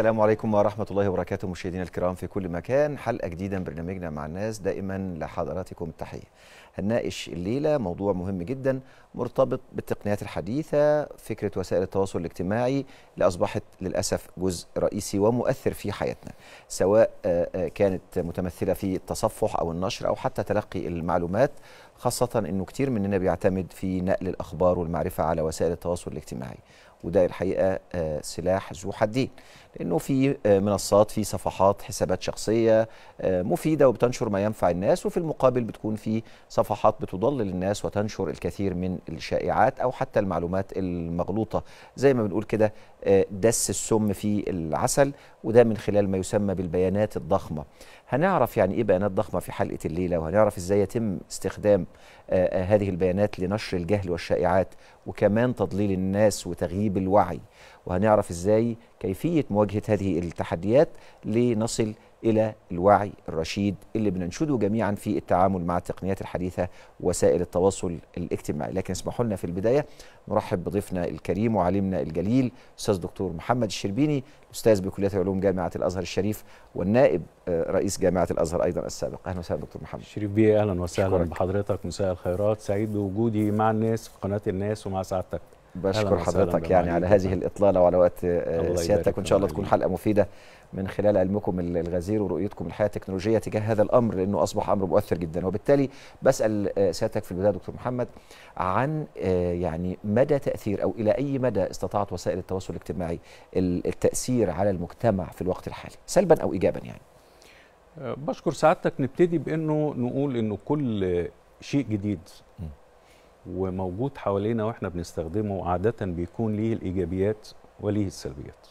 السلام عليكم ورحمة الله وبركاته مشاهدينا الكرام في كل مكان حلقة جديدة من برنامجنا مع الناس دائما لحضراتكم التحية هنناقش الليلة موضوع مهم جدا مرتبط بالتقنيات الحديثة فكرة وسائل التواصل الاجتماعي اللي أصبحت للأسف جزء رئيسي ومؤثر في حياتنا سواء آه، آه، كانت متمثلة في التصفح أو النشر أو حتى تلقي المعلومات خاصة أنه كتير مننا بيعتمد في نقل الأخبار والمعرفة على وسائل التواصل الاجتماعي وده الحقيقه آه، سلاح ذو حدين لانه في آه، منصات في صفحات حسابات شخصيه آه، مفيده وبتنشر ما ينفع الناس وفي المقابل بتكون في صفحات بتضلل الناس وتنشر الكثير من الشائعات او حتى المعلومات المغلوطه زي ما بنقول كده دس السم في العسل وده من خلال ما يسمى بالبيانات الضخمه هنعرف يعني ايه بيانات ضخمه في حلقه الليله وهنعرف ازاي يتم استخدام آه، آه، هذه البيانات لنشر الجهل والشائعات وكمان تضليل الناس وتغييب الوعي وهنعرف ازاي كيفيه مواجهه هذه التحديات لنصل إلى الوعي الرشيد اللي بننشده جميعا في التعامل مع التقنيات الحديثة وسائل التواصل الاجتماعي لكن اسمحوا لنا في البداية نرحب بضيفنا الكريم وعالمنا الجليل أستاذ دكتور محمد الشربيني أستاذ بكلية العلوم جامعة الأزهر الشريف والنائب آه، رئيس جامعة الأزهر أيضا السابق أهلا وسهلا دكتور محمد شريف بيه أهلا وسهلا بحضرتك مساء الخيرات سعيد بوجودي مع الناس في قناة الناس ومع سعادتك بشكر حضرتك يعني على هذه الاطلاله وعلى وقت آه، سيادتك وان شاء الله تكون حلقه مفيده من خلال علمكم الغزير ورؤيتكم الحياه التكنولوجيه تجاه هذا الامر لانه اصبح امر مؤثر جدا وبالتالي بسال آه، سيادتك في البدايه دكتور محمد عن آه، يعني مدى تاثير او الى اي مدى استطاعت وسائل التواصل الاجتماعي التاثير على المجتمع في الوقت الحالي سلبا او ايجابا يعني بشكر سعادتك نبتدي بانه نقول انه كل شيء جديد وموجود حوالينا واحنا بنستخدمه عادة بيكون ليه الإيجابيات وليه السلبيات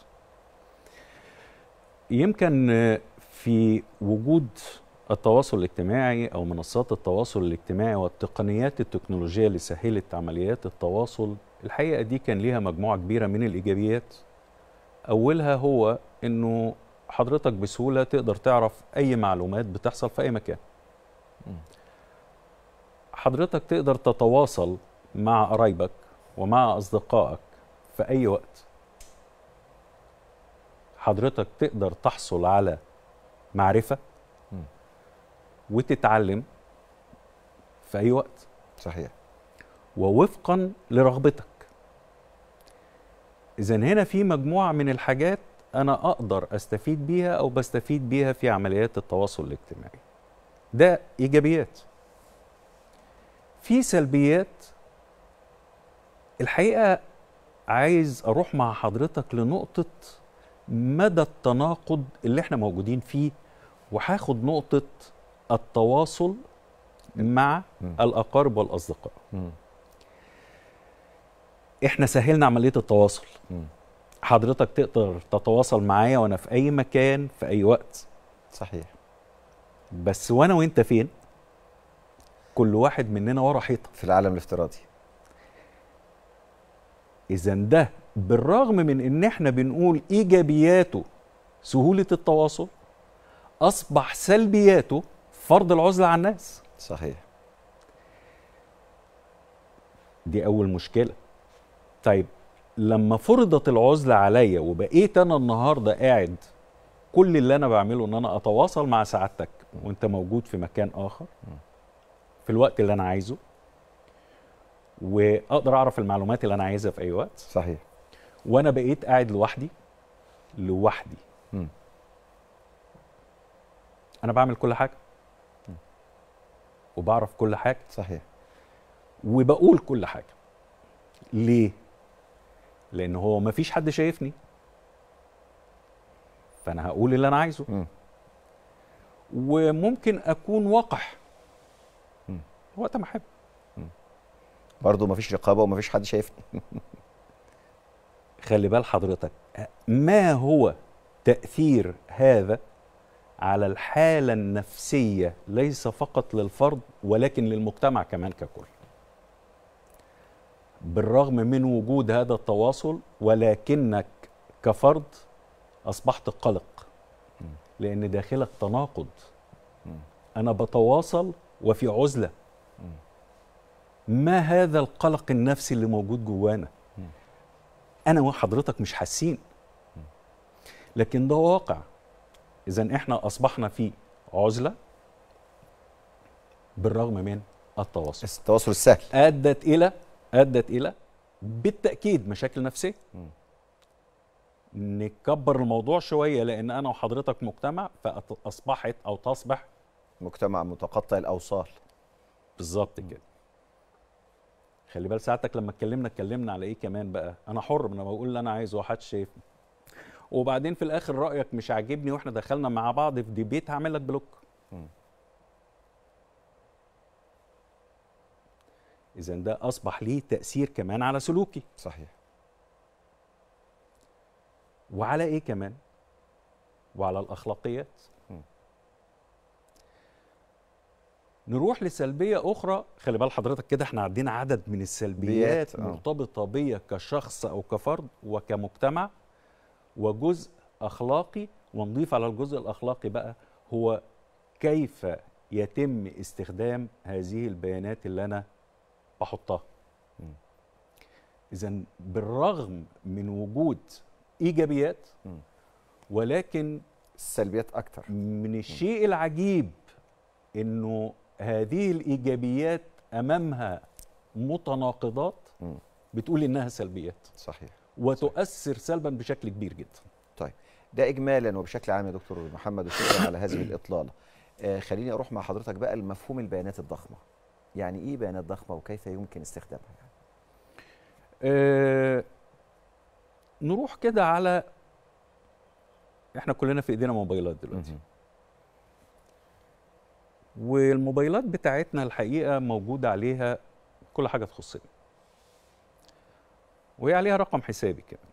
يمكن في وجود التواصل الاجتماعي أو منصات التواصل الاجتماعي والتقنيات التكنولوجية اللي سهلت عمليات التواصل الحقيقة دي كان ليها مجموعة كبيرة من الإيجابيات أولها هو أنه حضرتك بسهولة تقدر تعرف أي معلومات بتحصل في أي مكان حضرتك تقدر تتواصل مع قرايبك ومع أصدقائك في أي وقت حضرتك تقدر تحصل على معرفة وتتعلم في أي وقت صحيح ووفقا لرغبتك إذا هنا في مجموعة من الحاجات أنا أقدر أستفيد بيها أو بستفيد بيها في عمليات التواصل الاجتماعي ده إيجابيات في سلبيات الحقيقه عايز اروح مع حضرتك لنقطه مدى التناقض اللي احنا موجودين فيه وهاخد نقطه التواصل مع م. الاقارب والاصدقاء م. احنا سهلنا عمليه التواصل م. حضرتك تقدر تتواصل معايا وانا في اي مكان في اي وقت صحيح بس وانا وانت فين كل واحد مننا ورا حيطه في العالم الافتراضي اذا ده بالرغم من ان احنا بنقول ايجابياته سهوله التواصل اصبح سلبياته فرض العزله على الناس صحيح دي اول مشكله طيب لما فرضت العزله عليا وبقيت انا النهارده قاعد كل اللي انا بعمله ان انا اتواصل مع سعادتك وانت موجود في مكان اخر في الوقت اللي انا عايزه واقدر اعرف المعلومات اللي انا عايزها في اي وقت صحيح وانا بقيت قاعد لوحدي لوحدي م. انا بعمل كل حاجه م. وبعرف كل حاجه صحيح وبقول كل حاجه ليه لان هو ما فيش حد شايفني فانا هقول اللي انا عايزه م. وممكن اكون وقح وقت ما احب برضه مفيش رقابه ومفيش حد شايفني خلي بال حضرتك ما هو تاثير هذا على الحاله النفسيه ليس فقط للفرد ولكن للمجتمع كمان ككل بالرغم من وجود هذا التواصل ولكنك كفرد اصبحت قلق لان داخلك تناقض انا بتواصل وفي عزله ما هذا القلق النفسي اللي موجود جوانا انا وحضرتك مش حاسين لكن ده واقع اذا احنا اصبحنا في عزله بالرغم من التواصل التواصل السهل ادت الى ادت الى بالتاكيد مشاكل نفسيه نكبر الموضوع شويه لان انا وحضرتك مجتمع فاصبحت او تصبح مجتمع متقطع الاوصال بالظبط كده خلي بال ساعتك لما اتكلمنا اتكلمنا على ايه كمان بقى انا حر انا بقول اللي انا عايزه وحد شايفني وبعدين في الاخر رايك مش عاجبني واحنا دخلنا مع بعض في ديبيت هعمل لك بلوك اذا ده اصبح ليه تاثير كمان على سلوكي صحيح وعلى ايه كمان وعلى الاخلاقيات نروح لسلبيه اخرى خلي بال حضرتك كده احنا عدينا عدد من السلبيات بيات. آه. مرتبطه بيا كشخص او كفرد وكمجتمع وجزء اخلاقي ونضيف على الجزء الاخلاقي بقى هو كيف يتم استخدام هذه البيانات اللي انا بحطها اذا بالرغم من وجود ايجابيات ولكن السلبيات اكتر من الشيء العجيب انه هذه الايجابيات امامها متناقضات بتقول انها سلبيات صحيح وتؤثر صحيح. سلبا بشكل كبير جدا طيب ده اجمالا وبشكل عام يا دكتور محمد وشكرا على هذه الاطلاله آه خليني اروح مع حضرتك بقى لمفهوم البيانات الضخمه يعني ايه بيانات ضخمه وكيف يمكن استخدامها يعني؟ آه نروح كده على احنا كلنا في ايدينا موبايلات دلوقتي والموبايلات بتاعتنا الحقيقه موجوده عليها كل حاجه تخصني وهي عليها رقم حسابي كمان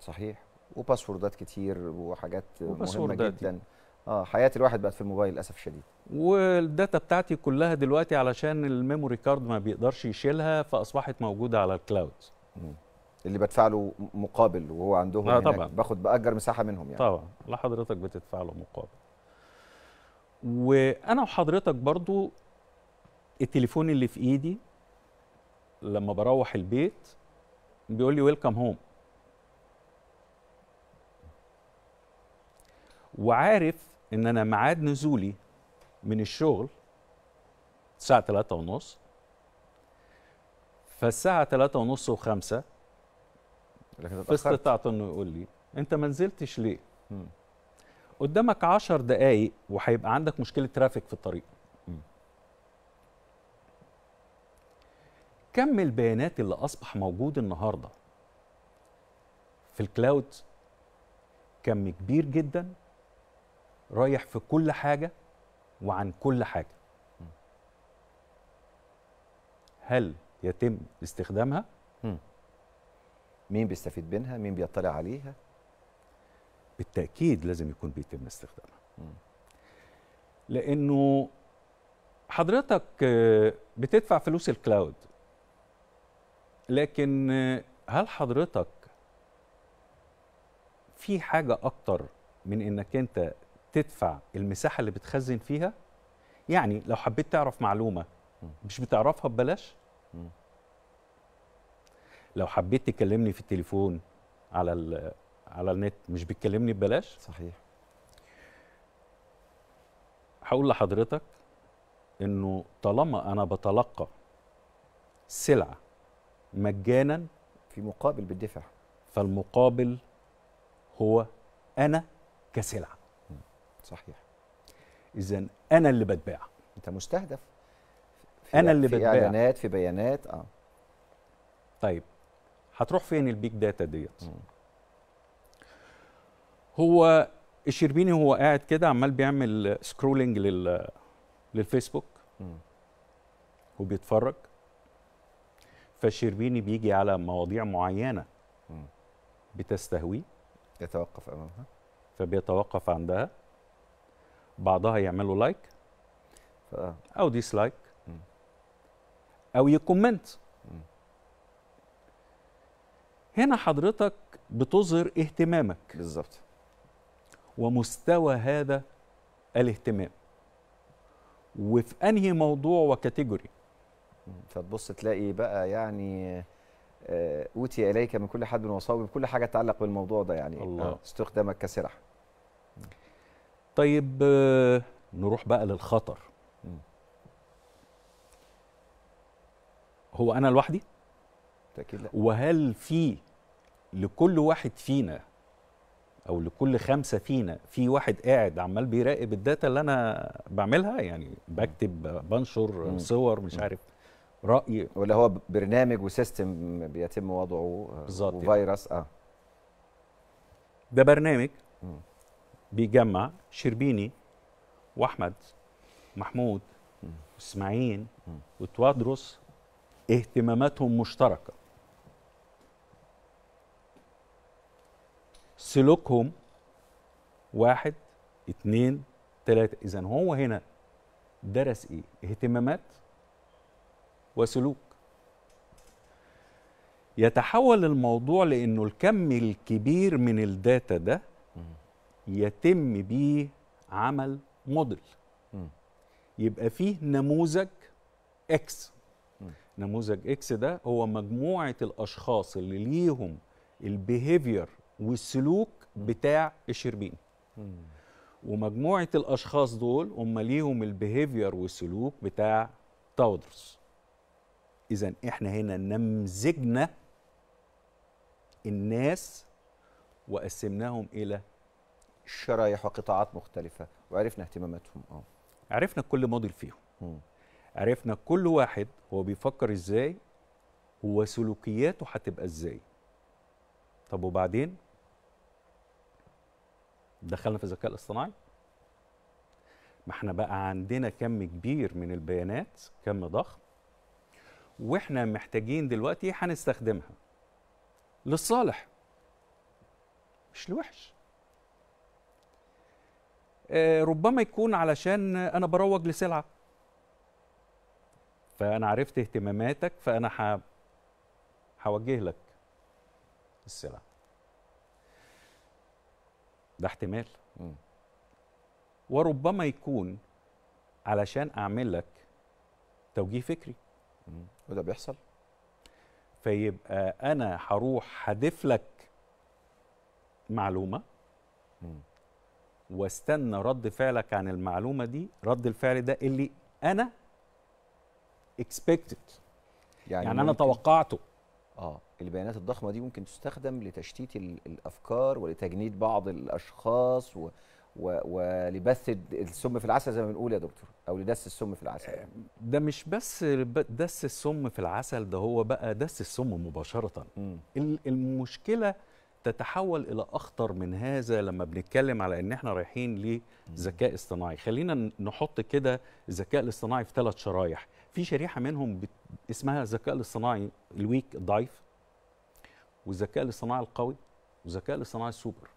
صحيح وباسوردات كتير وحاجات مهمه جدا اه حياه الواحد بقت في الموبايل للاسف الشديد والداتا بتاعتي كلها دلوقتي علشان الميموري كارد ما بيقدرش يشيلها فاصبحت موجوده على الكلاود اللي بدفع له مقابل وهو عندهم آه طبعا باخد باجر مساحه منهم يعني طبعا لا حضرتك بتدفع له مقابل وانا وحضرتك برضو التليفون اللي في ايدي لما بروح البيت بيقول لي ويلكم هوم وعارف ان انا ميعاد نزولي من الشغل الساعة تلاتة ونص فالساعة ثلاثة ونص وخمسة فسقطت انه يقول لي انت ما نزلتش ليه؟ قدامك 10 دقائق وهيبقى عندك مشكله ترافيك في الطريق كم البيانات اللي اصبح موجود النهارده في الكلاود كم كبير جدا رايح في كل حاجه وعن كل حاجه هل يتم استخدامها مين بيستفيد منها مين بيطلع عليها بالتاكيد لازم يكون بيتم استخدامها لانه حضرتك آه، بتدفع فلوس الكلاود لكن آه، هل حضرتك في حاجه اكتر من انك انت تدفع المساحه اللي بتخزن فيها يعني لو حبيت تعرف معلومه مش بتعرفها ببلاش لو حبيت تكلمني في التليفون على على النت مش بتكلمني ببلاش صحيح هقول لحضرتك انه طالما انا بتلقى سلعه مجانا في مقابل بالدفع فالمقابل هو انا كسلعه صحيح اذا انا اللي بتباع انت مستهدف انا اللي في بتباع في اعلانات في بيانات اه طيب هتروح فين البيج داتا ديت هو الشربيني هو قاعد كده عمال بيعمل سكرولنج لل للفيسبوك وبيتفرج فالشربيني بيجي على مواضيع معينه بتستهويه يتوقف امامها فبيتوقف عندها بعضها يعملوا لايك ف... او ديسلايك او يكومنت هنا حضرتك بتظهر اهتمامك بالظبط ومستوى هذا الاهتمام وفي انهي موضوع وكاتيجوري فتبص تلاقي بقى يعني آه، اوتي اليك من كل حد وصاب بكل حاجه تتعلق بالموضوع ده يعني الله. آه، استخدامك كسلاح طيب آه، نروح بقى للخطر هو انا لوحدي تأكيد لا. وهل في لكل واحد فينا او لكل خمسه فينا في واحد قاعد عمال بيراقب الداتا اللي انا بعملها يعني بكتب بنشر صور مش عارف راي ولا هو برنامج وسيستم بيتم وضعه آه، بالظبط يعني. وفيروس يعني. اه ده برنامج بيجمع شربيني واحمد محمود واسماعيل وتوادرس اهتماماتهم مشتركه سلوكهم واحد اتنين تلاتة إذا هو هنا درس إيه؟ اهتمامات وسلوك يتحول الموضوع لأنه الكم الكبير من الداتا ده يتم بيه عمل موديل يبقى فيه نموذج اكس نموذج اكس ده هو مجموعه الاشخاص اللي ليهم البيهيفير والسلوك بتاع الشربين ومجموعه الاشخاص دول هم ليهم البيهيفير والسلوك بتاع تاودرس اذا احنا هنا نمزجنا الناس وقسمناهم الى شرايح وقطاعات مختلفه وعرفنا اهتماماتهم اه عرفنا كل موديل فيهم م. عرفنا كل واحد هو بيفكر ازاي هو سلوكياته هتبقى ازاي طب وبعدين دخلنا في الذكاء الاصطناعي ما احنا بقى عندنا كم كبير من البيانات كم ضخم واحنا محتاجين دلوقتي هنستخدمها للصالح مش لوحش آه ربما يكون علشان انا بروج لسلعه فانا عرفت اهتماماتك فانا هوجه لك السلعه ده احتمال وربما يكون علشان اعمل لك توجيه فكري وده بيحصل فيبقى انا هروح هدف لك معلومه واستنى رد فعلك عن المعلومه دي رد الفعل ده اللي انا اكسبكتد يعني, يعني انا توقعته اه البيانات الضخمه دي ممكن تستخدم لتشتيت الافكار ولتجنيد بعض الاشخاص و... و... ولبث السم في العسل زي ما بنقول يا دكتور او لدس السم في العسل آه، ده مش بس دس السم في العسل ده هو بقى دس السم مباشره م. المشكله تتحول الى اخطر من هذا لما بنتكلم على ان احنا رايحين لذكاء اصطناعي خلينا نحط كده الذكاء الاصطناعي في ثلاث شرايح في شريحه منهم اسمها الذكاء الاصطناعي الويك الضعيف والذكاء الاصطناعي القوي والذكاء الاصطناعي السوبر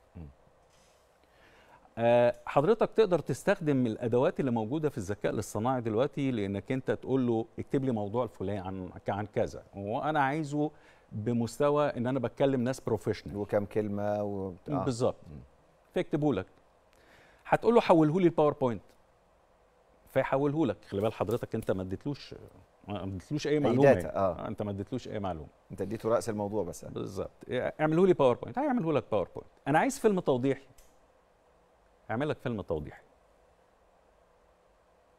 أه حضرتك تقدر تستخدم الادوات اللي موجوده في الذكاء الاصطناعي دلوقتي لانك انت تقول له اكتب لي موضوع الفلاني عن عن كذا وانا عايزه بمستوى ان انا بتكلم ناس بروفيشنال وكم كلمه و... آه. بالظبط فيكتبه لك هتقول له حوله لي الباوربوينت فيحوله لك خلي بال حضرتك انت ما اديتلوش ما اديتلوش اي معلومه أي يعني. آه. انت ما اديتلوش اي معلومه انت اديته راس الموضوع بس بالظبط إيه، اعمله لي باوربوينت هيعمله لك باوربوينت انا عايز فيلم توضيحي اعمل لك فيلم توضيحي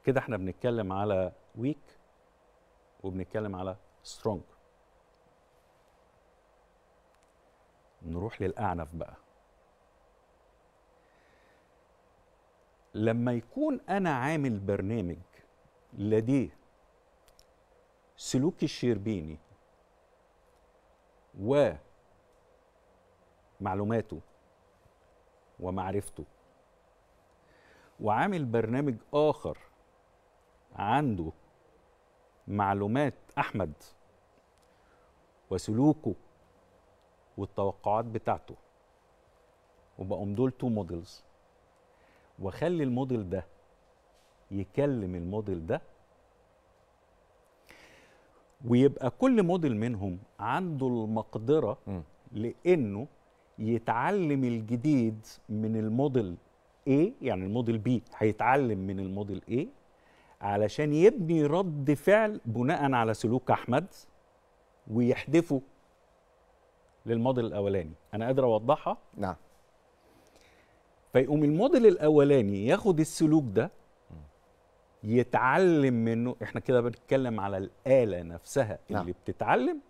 كده احنا بنتكلم على ويك وبنتكلم على سترونج نروح للاعنف بقى لما يكون انا عامل برنامج لديه سلوك الشربيني ومعلوماته ومعرفته وعامل برنامج اخر عنده معلومات احمد وسلوكه والتوقعات بتاعته وبقوم دول تو موديلز واخلي الموديل ده يكلم الموديل ده ويبقى كل موديل منهم عنده المقدره م. لانه يتعلم الجديد من الموديل A يعني الموديل B هيتعلم من الموديل A علشان يبني رد فعل بناء على سلوك احمد ويحدفه للموديل الاولاني انا قادر اوضحها نعم فيقوم الموديل الاولاني ياخد السلوك ده يتعلم منه احنا كده بنتكلم على الاله نفسها اللي نعم. بتتعلم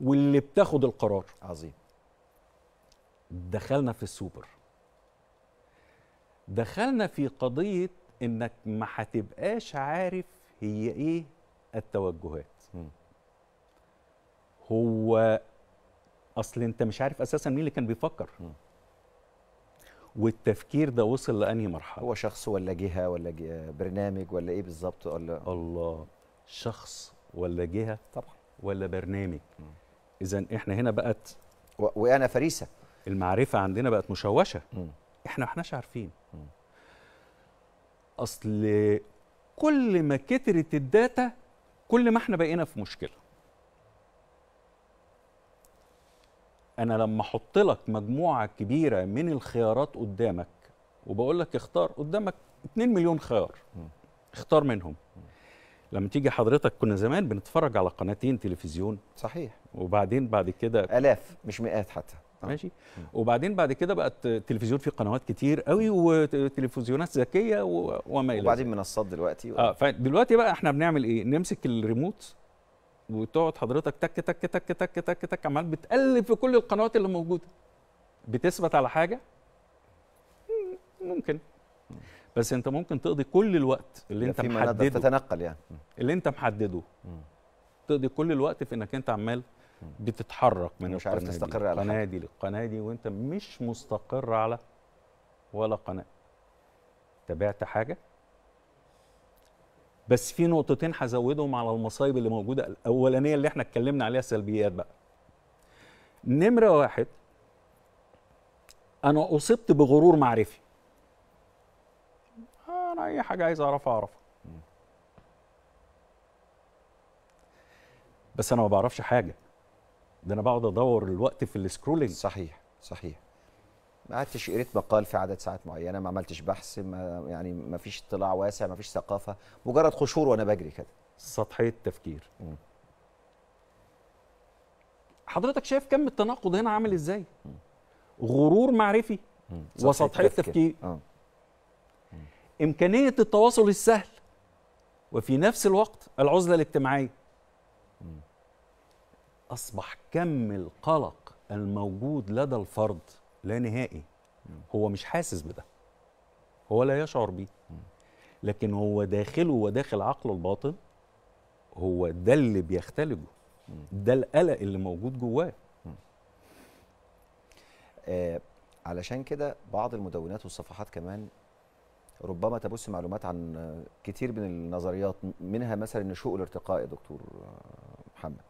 واللي بتاخد القرار عظيم دخلنا في السوبر دخلنا في قضيه انك ما هتبقاش عارف هي ايه التوجهات م. هو اصل انت مش عارف اساسا مين اللي كان بيفكر م. والتفكير ده وصل لانهي مرحله هو شخص ولا جهه ولا جهة برنامج ولا ايه بالظبط ولا الله شخص ولا جهه طبعا ولا برنامج اذا احنا هنا بقت و... وانا فريسه المعرفه عندنا بقت مشوشه م. احنا ما احناش عارفين م. اصل كل ما كترت الداتا كل ما احنا بقينا في مشكله انا لما احط لك مجموعه كبيره من الخيارات قدامك وبقول لك اختار قدامك 2 مليون خيار اختار منهم لما تيجي حضرتك كنا زمان بنتفرج على قناتين تلفزيون صحيح وبعدين بعد كده الاف مش مئات حتى آه. ماشي وبعدين بعد كده بقت التلفزيون فيه قنوات كتير قوي وتلفزيونات ذكيه وما الى وبعدين منصات دلوقتي و... اه فدلوقتي بقى احنا بنعمل ايه نمسك الريموت وتقعد حضرتك تك تك تك تك تك تك عمال بتقلب في كل القنوات اللي موجوده بتثبت على حاجه ممكن بس انت ممكن تقضي كل الوقت اللي انت محدده تتنقل يعني اللي انت محدده تقضي كل الوقت في انك انت عمال بتتحرك من مش عارف تستقر على القناه دي للقناه دي وانت مش مستقر على ولا قناه تابعت حاجه بس في نقطتين هزودهم على المصايب اللي موجوده الاولانيه اللي احنا اتكلمنا عليها سلبيات بقى نمره واحد انا اصبت بغرور معرفي انا اي حاجه عايز اعرفها اعرفها بس انا ما بعرفش حاجه ده انا بقعد ادور الوقت في السكرولينج صحيح صحيح ما قعدتش قريت مقال في عدد ساعات معينه ما عملتش بحث ما يعني ما فيش اطلاع واسع ما فيش ثقافه مجرد قشور وانا بجري كده سطحيه تفكير حضرتك شايف كم التناقض هنا عامل ازاي م. غرور معرفي وسطحيه تفكير, تفكير. آه. امكانيه التواصل السهل وفي نفس الوقت العزله الاجتماعيه اصبح كم القلق الموجود لدى الفرد لا نهائي هو مش حاسس بده هو لا يشعر بيه لكن هو داخله وداخل عقله الباطن هو ده اللي بيختلجه ده القلق اللي موجود جواه آه علشان كده بعض المدونات والصفحات كمان ربما تبث معلومات عن كتير من النظريات منها مثلا النشوء الارتقائي دكتور محمد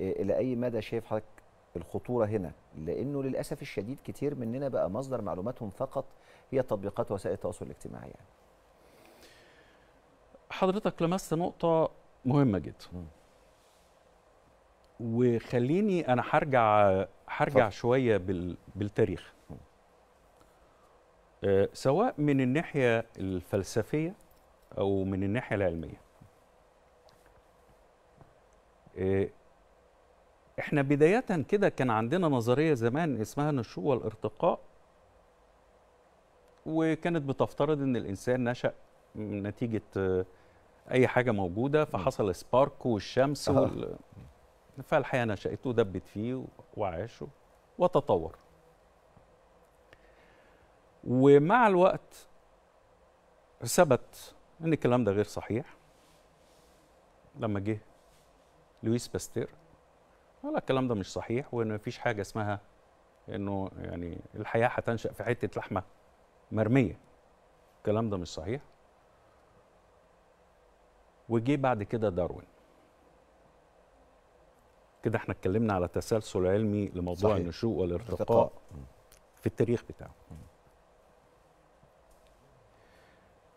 آه، الى اي مدى شايف حضرتك الخطوره هنا لانه للاسف الشديد كتير مننا بقى مصدر معلوماتهم فقط هي تطبيقات وسائل التواصل الاجتماعي يعني. حضرتك لمست نقطه مهمه جدا م. وخليني انا هرجع هرجع شويه بال بالتاريخ أه سواء من الناحيه الفلسفيه او من الناحيه العلميه أه احنا بداية كده كان عندنا نظرية زمان اسمها النشوء والارتقاء وكانت بتفترض ان الانسان نشأ نتيجة آه، اي حاجة موجودة فحصل سبارك والشمس وال... فالحياة نشأت ودبت فيه وعاش وتطور ومع الوقت ثبت ان الكلام ده غير صحيح لما جه لويس باستير لا الكلام ده مش صحيح وان مفيش حاجه اسمها انه يعني الحياه هتنشا في حته لحمه مرميه الكلام ده مش صحيح وجي بعد كده داروين كده احنا اتكلمنا على تسلسل علمي لموضوع صحيح. النشوء والارتقاء في التاريخ بتاعه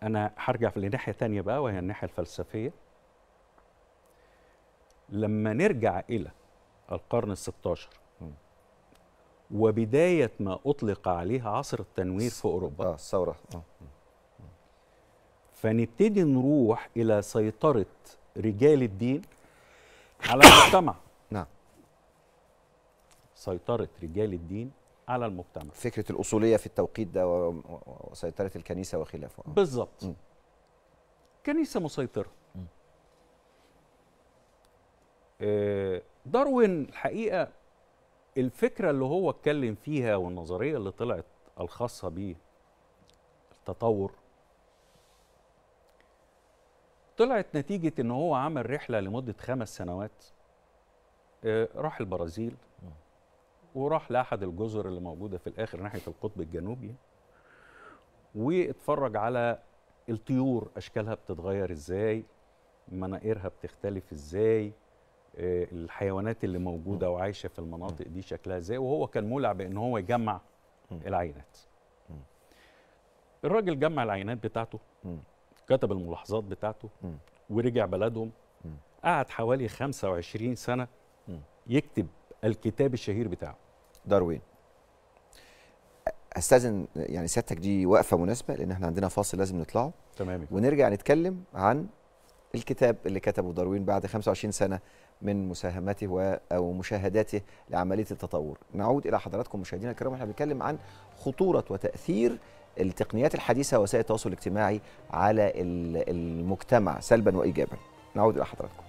انا هرجع لناحيه الثانيه بقى وهي الناحيه الفلسفيه لما نرجع الى القرن ال16 وبداية ما أطلق عليها عصر التنوير في أوروبا آه الثورة آه. فنبتدي نروح إلى سيطرة رجال الدين على المجتمع نعم سيطرة رجال الدين على المجتمع فكرة الأصولية في التوقيت ده وسيطرة الكنيسة وخلافه آه. بالظبط كنيسة مسيطرة داروين الحقيقه الفكره اللي هو اتكلم فيها والنظريه اللي طلعت الخاصه بيه التطور طلعت نتيجه ان هو عمل رحله لمده خمس سنوات آه، راح البرازيل وراح لاحد الجزر اللي موجوده في الاخر ناحيه القطب الجنوبي واتفرج على الطيور اشكالها بتتغير ازاي مناقيرها بتختلف ازاي آه، الحيوانات اللي موجوده وعايشه في المناطق دي شكلها ازاي وهو كان مولع بان هو يجمع العينات الراجل جمع العينات بتاعته كتب الملاحظات بتاعته ورجع بلدهم قعد حوالي 25 سنه يكتب الكتاب الشهير بتاعه داروين استاذن يعني سيادتك دي وقفه مناسبه لان احنا عندنا فاصل لازم نطلعه تمام ونرجع نتكلم عن الكتاب اللي كتبه داروين بعد 25 سنه من مساهمته او مشاهداته لعمليه التطور. نعود الى حضراتكم مشاهدينا الكرام احنا بنتكلم عن خطوره وتاثير التقنيات الحديثه وسائل التواصل الاجتماعي على المجتمع سلبا وايجابا. نعود الى حضراتكم.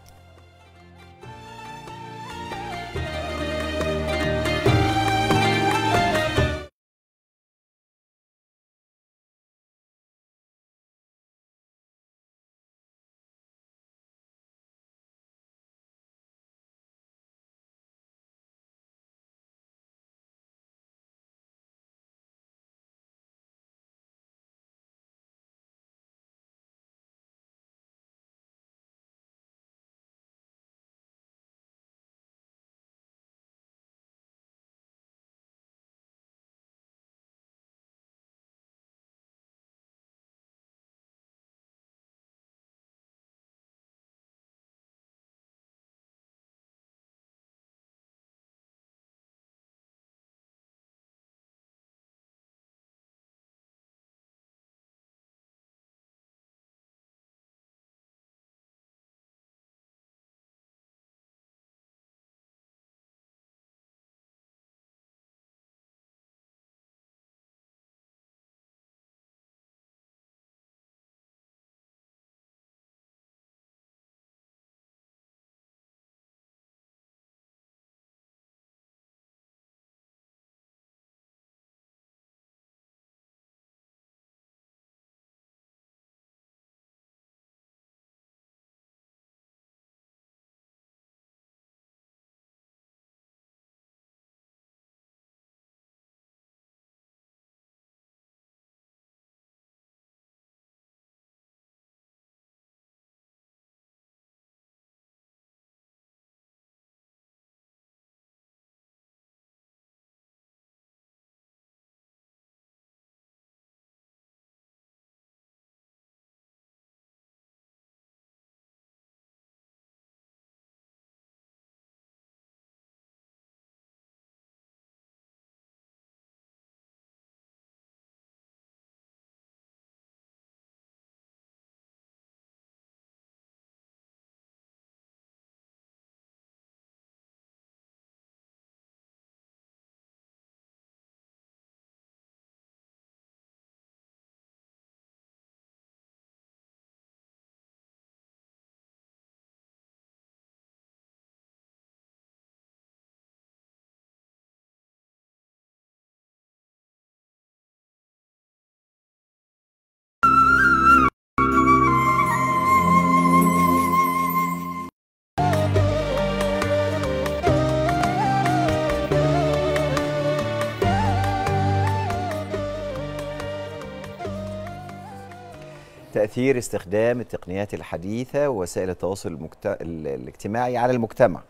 تأثير استخدام التقنيات الحديثة ووسائل التواصل المجت... الاجتماعي على المجتمع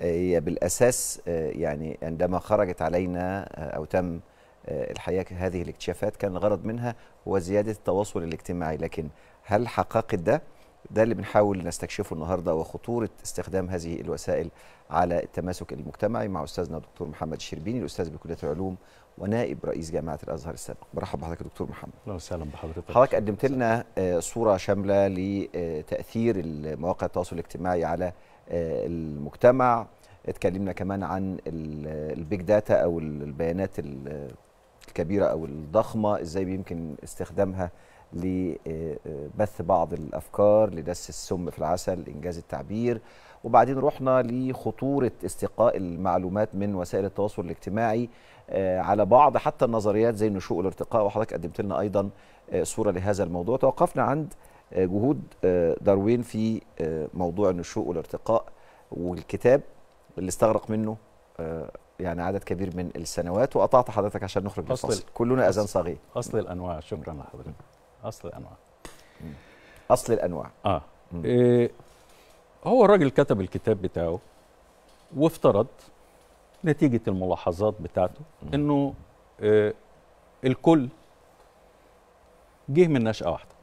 آه، هي بالأساس آه، يعني عندما خرجت علينا آه، أو تم الحقيقة هذه الاكتشافات كان الغرض منها هو زيادة التواصل الاجتماعي لكن هل حققت ده؟ ده اللي بنحاول نستكشفه النهارده وخطوره استخدام هذه الوسائل على التماسك المجتمعي مع استاذنا الدكتور محمد الشربيني الاستاذ بكليه العلوم ونائب رئيس جامعه الازهر السابق برحب بحضرتك يا دكتور محمد اهلا وسهلا بحضرتك حضرتك قدمت لنا آه، صوره شامله لتاثير المواقع التواصل الاجتماعي على آه، المجتمع اتكلمنا كمان عن البيج داتا او البيانات الكبيره او الضخمه ازاي يمكن استخدامها لبث بعض الافكار لدس السم في العسل انجاز التعبير وبعدين رحنا لخطوره استقاء المعلومات من وسائل التواصل الاجتماعي آه، على بعض حتى النظريات زي النشوء والارتقاء وحضرتك قدمت لنا ايضا آه، صوره لهذا الموضوع توقفنا عند آه، جهود داروين في موضوع النشوء والارتقاء والكتاب اللي استغرق منه يعني عدد كبير من السنوات وقطعت حضرتك عشان نخرج الفصل كلنا اذان صغير اصل الانواع شكرا لحضرتك اصل الانواع اصل الانواع اه إيه هو الراجل كتب الكتاب بتاعه وافترض نتيجه الملاحظات بتاعته انه إيه الكل جه من نشأة واحدة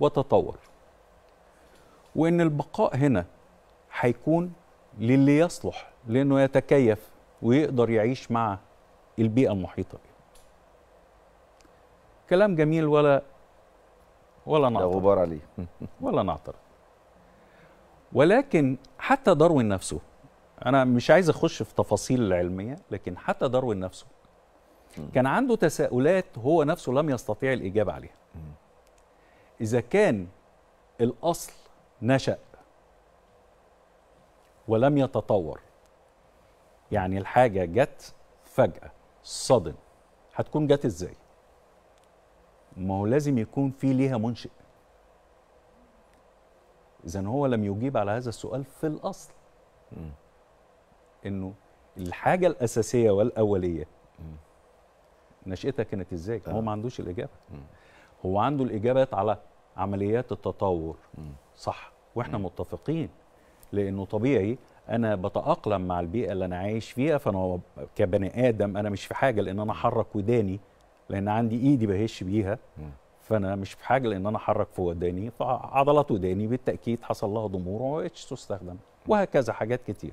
وتطور وإن البقاء هنا هيكون للي يصلح لأنه يتكيف ويقدر يعيش مع البيئة المحيطة به كلام جميل ولا ولا نعترض لا غبار عليه ولا نعترض ولكن حتى داروين نفسه انا مش عايز اخش في تفاصيل العلميه لكن حتى داروين نفسه كان عنده تساؤلات هو نفسه لم يستطيع الاجابه عليها اذا كان الاصل نشا ولم يتطور يعني الحاجه جت فجاه صدم هتكون جت ازاي ما هو لازم يكون في ليها منشئ اذا هو لم يجيب على هذا السؤال في الاصل انه الحاجه الاساسيه والاوليه نشأتها كانت ازاي هو ما عندوش الاجابه هو عنده الاجابات على عمليات التطور صح واحنا متفقين لانه طبيعي انا بتاقلم مع البيئه اللي انا عايش فيها فانا كبني ادم انا مش في حاجه لان انا حرك وداني لان عندي ايدي بهش بيها فانا مش في حاجه لان انا احرك في وداني فعضلات وداني بالتاكيد حصل لها ضمور وما بقتش تستخدم وهكذا حاجات كتير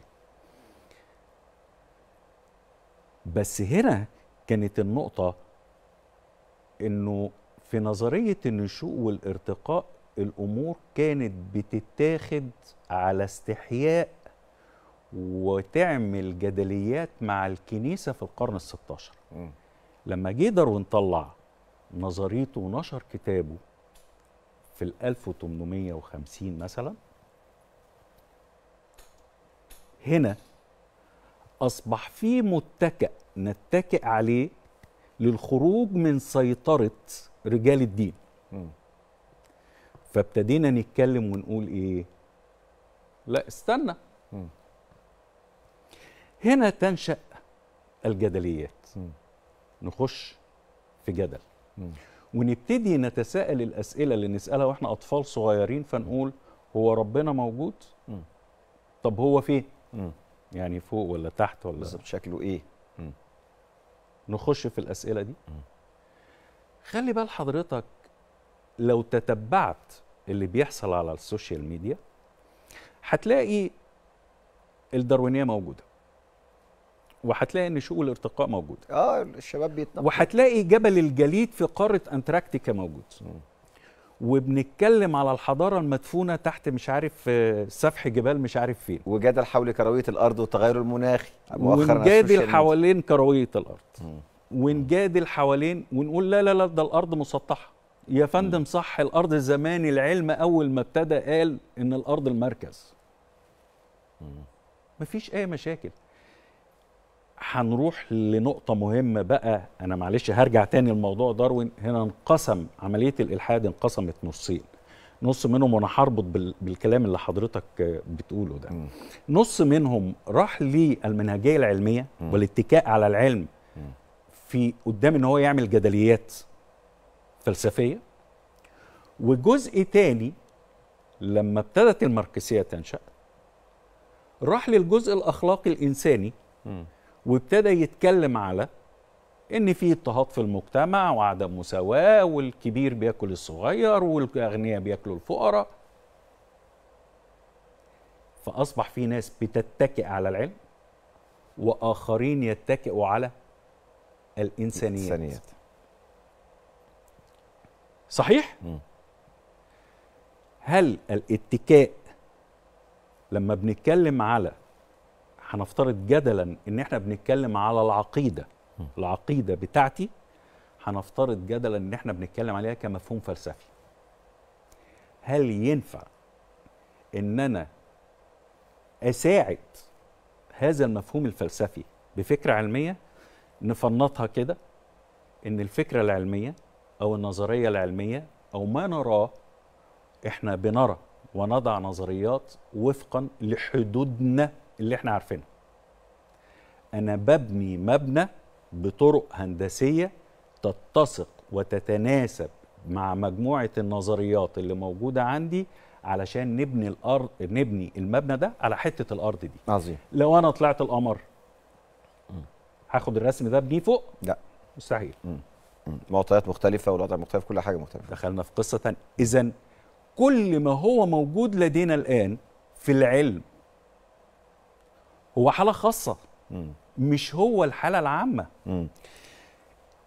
بس هنا كانت النقطه انه في نظريه النشوء والارتقاء الامور كانت بتتاخد على استحياء وتعمل جدليات مع الكنيسه في القرن ال 16 لما جه داروين طلع نظريته ونشر كتابه في ال 1850 مثلا هنا اصبح في متكأ نتكئ عليه للخروج من سيطره رجال الدين فابتدينا نتكلم ونقول ايه لا استنى هنا تنشا الجدليات م. نخش في جدل ونبتدي نتساءل الاسئله اللي نسالها واحنا اطفال صغيرين فنقول هو ربنا موجود طب هو فين يعني فوق ولا تحت ولا بالظبط شكله ايه نخش في الاسئله دي خلي بال حضرتك لو تتبعت اللي بيحصل على السوشيال ميديا هتلاقي الداروينيه موجوده وهتلاقي ان شؤون الارتقاء موجوده اه الشباب بيتنقل وهتلاقي جبل الجليد في قاره انتاركتيكا موجود وبنتكلم على الحضاره المدفونه تحت مش عارف آه، سفح جبال مش عارف فين وجدل حول كرويه الارض والتغير المناخي مؤخرا ونجادل حوالين كرويه الارض ونجادل حوالين ونقول لا لا لا ده الارض مسطحه يا فندم صح الارض زمان العلم اول ما ابتدى قال ان الارض المركز مفيش اي مشاكل هنروح لنقطه مهمه بقى انا معلش هرجع تاني لموضوع داروين هنا انقسم عمليه الالحاد انقسمت نصين نص منهم وانا هربط بالكلام اللي حضرتك بتقوله ده م. نص منهم راح للمنهجيه العلميه م. والاتكاء على العلم م. في قدام ان هو يعمل جدليات فلسفيه وجزء تاني لما ابتدت الماركسيه تنشا راح للجزء الاخلاقي الانساني م. وابتدى يتكلم على ان في اضطهاد في المجتمع وعدم مساواه والكبير بياكل الصغير والاغنياء بياكلوا الفقراء فاصبح في ناس بتتكئ على العلم واخرين يتكئوا على الانسانيات الإنسانيات. صحيح م. هل الاتكاء لما بنتكلم على هنفترض جدلا ان احنا بنتكلم على العقيده العقيده بتاعتي هنفترض جدلا ان احنا بنتكلم عليها كمفهوم فلسفي هل ينفع ان انا اساعد هذا المفهوم الفلسفي بفكره علميه نفنطها كده ان الفكره العلميه او النظريه العلميه او ما نراه احنا بنرى ونضع نظريات وفقا لحدودنا اللي احنا عارفينها انا ببني مبنى بطرق هندسيه تتسق وتتناسب مع مجموعه النظريات اللي موجوده عندي علشان نبني الارض نبني المبنى ده على حته الارض دي عظيم لو انا طلعت القمر هاخد الرسم ده ابنيه فوق لا مستحيل معطيات مختلفه والوضع مختلف كل حاجه مختلفه دخلنا في قصه اذا كل ما هو موجود لدينا الان في العلم هو حاله خاصه مش هو الحاله العامه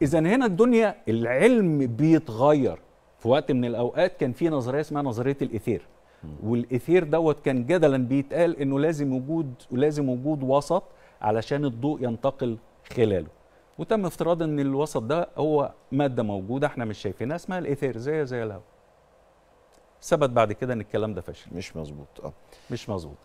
اذا هنا الدنيا العلم بيتغير في وقت من الاوقات كان في نظريه اسمها نظريه الاثير والاثير دوت كان جدلا بيتقال انه لازم وجود لازم وجود وسط علشان الضوء ينتقل خلاله وتم افتراض ان الوسط ده هو ماده موجوده احنا مش شايفينها اسمها الاثير زي زي الهواء ثبت بعد كده ان الكلام ده فشل مش مظبوط اه مش مظبوط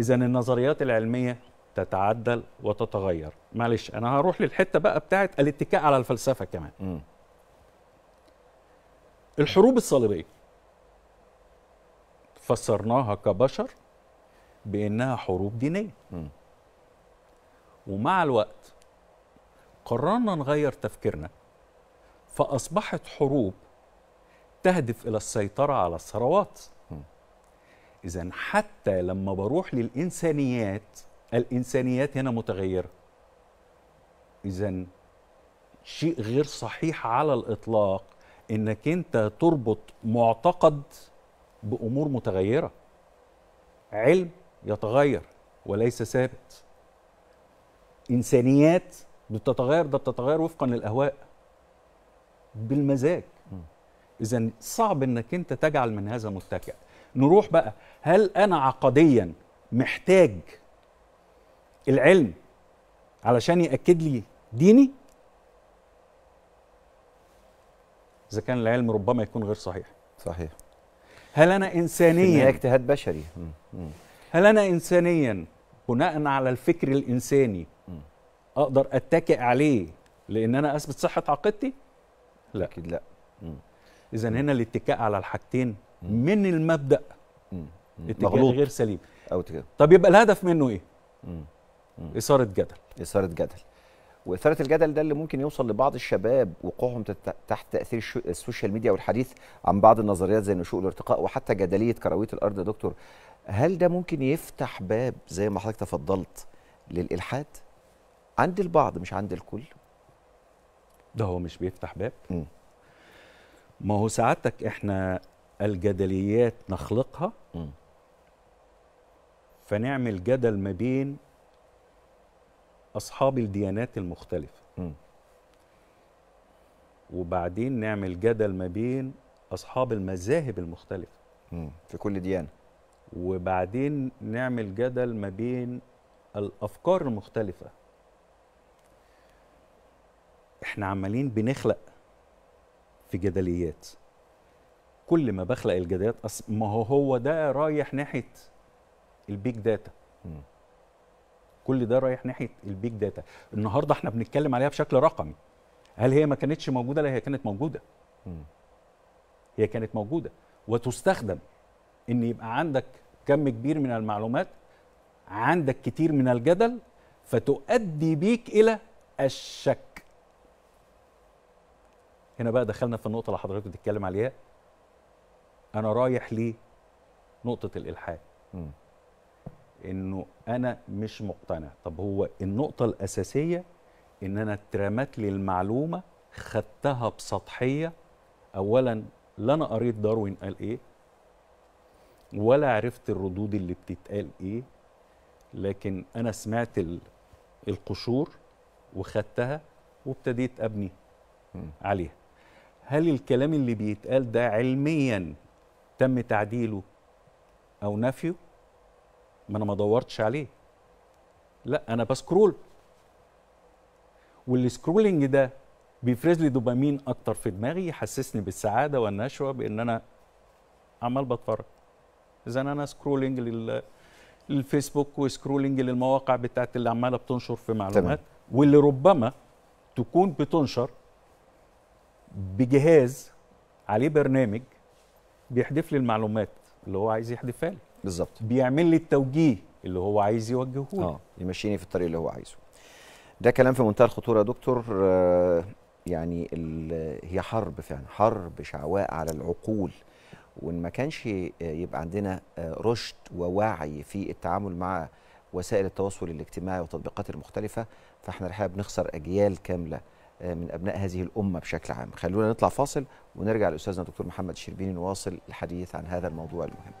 اذا النظريات العلميه تتعدل وتتغير معلش انا هروح للحته بقى بتاعه الاتكاء على الفلسفه كمان م. الحروب الصليبيه فسرناها كبشر بانها حروب دينيه م. ومع الوقت قررنا نغير تفكيرنا فاصبحت حروب تهدف الى السيطره على الثروات إذا حتى لما بروح للإنسانيات الإنسانيات هنا متغيرة إذا شيء غير صحيح على الإطلاق إنك أنت تربط معتقد بأمور متغيرة علم يتغير وليس ثابت إنسانيات بتتغير ده بتتغير وفقا للأهواء بالمزاج إذا صعب إنك أنت تجعل من هذا متكئ نروح بقى هل انا عقديا محتاج العلم علشان ياكد لي ديني اذا كان العلم ربما يكون غير صحيح صحيح هل انا انسانيا اجتهاد بشري هل انا انسانيا بناء على الفكر الانساني اقدر اتكئ عليه لان انا اثبت صحه عقيدتي لا اكيد لا اذا هنا الاتكاء على الحاجتين من المبدا اتجاه غير سليم او طب يبقى الهدف منه ايه اثاره جدل اثاره جدل واثاره الجدل ده اللي ممكن يوصل لبعض الشباب وقوعهم تحت تاثير السوشيال ميديا والحديث عن بعض النظريات زي نشوء الارتقاء وحتى جدليه كرويه الارض يا دكتور هل ده ممكن يفتح باب زي ما حضرتك تفضلت للالحاد عند البعض مش عند الكل ده هو مش بيفتح باب م. ما هو سعادتك احنا الجدليات نخلقها م. فنعمل جدل ما بين اصحاب الديانات المختلفه م. وبعدين نعمل جدل ما بين اصحاب المذاهب المختلفه م. في كل ديانه وبعدين نعمل جدل ما بين الافكار المختلفه احنا عمالين بنخلق في جدليات كل ما بخلق الجدايات ما هو هو ده رايح ناحيه البيج داتا كل ده رايح ناحيه البيج داتا النهارده احنا بنتكلم عليها بشكل رقمي هل هي ما كانتش موجوده لا هي كانت موجوده هي كانت موجوده وتستخدم ان يبقى عندك كم كبير من المعلومات عندك كتير من الجدل فتؤدي بيك الى الشك هنا بقى دخلنا في النقطه اللي حضرتك بتتكلم عليها انا رايح ليه نقطه الالحاد انه انا مش مقتنع طب هو النقطه الاساسيه ان انا اترمت لي المعلومه خدتها بسطحيه اولا لا انا قريت داروين قال ايه ولا عرفت الردود اللي بتتقال ايه لكن انا سمعت القشور وخدتها وابتديت ابني م. عليها هل الكلام اللي بيتقال ده علميا تم تعديله او نفيه ما انا ما دورتش عليه لا انا بسكرول والسكرولنج ده بيفرز لي دوبامين اكتر في دماغي يحسسني بالسعاده والنشوه بان انا عمال بتفرج اذا انا سكرولنج لل للفيسبوك وسكرولنج للمواقع بتاعت اللي عماله بتنشر في معلومات تمام. واللي ربما تكون بتنشر بجهاز عليه برنامج بيحذف لي المعلومات اللي هو عايز يحذفها لي بالظبط بيعمل لي التوجيه اللي هو عايز يوجهه لي اه يمشيني في الطريق اللي هو عايزه ده كلام في منتهى الخطوره يا دكتور آه، يعني هي حرب فعلا حرب شعواء على العقول وان ما كانش يبقى عندنا آه، رشد ووعي في التعامل مع وسائل التواصل الاجتماعي والتطبيقات المختلفه فاحنا الحقيقه بنخسر اجيال كامله آه، من ابناء هذه الامه بشكل عام خلونا نطلع فاصل ونرجع لاستاذنا دكتور محمد الشربيني نواصل الحديث عن هذا الموضوع المهم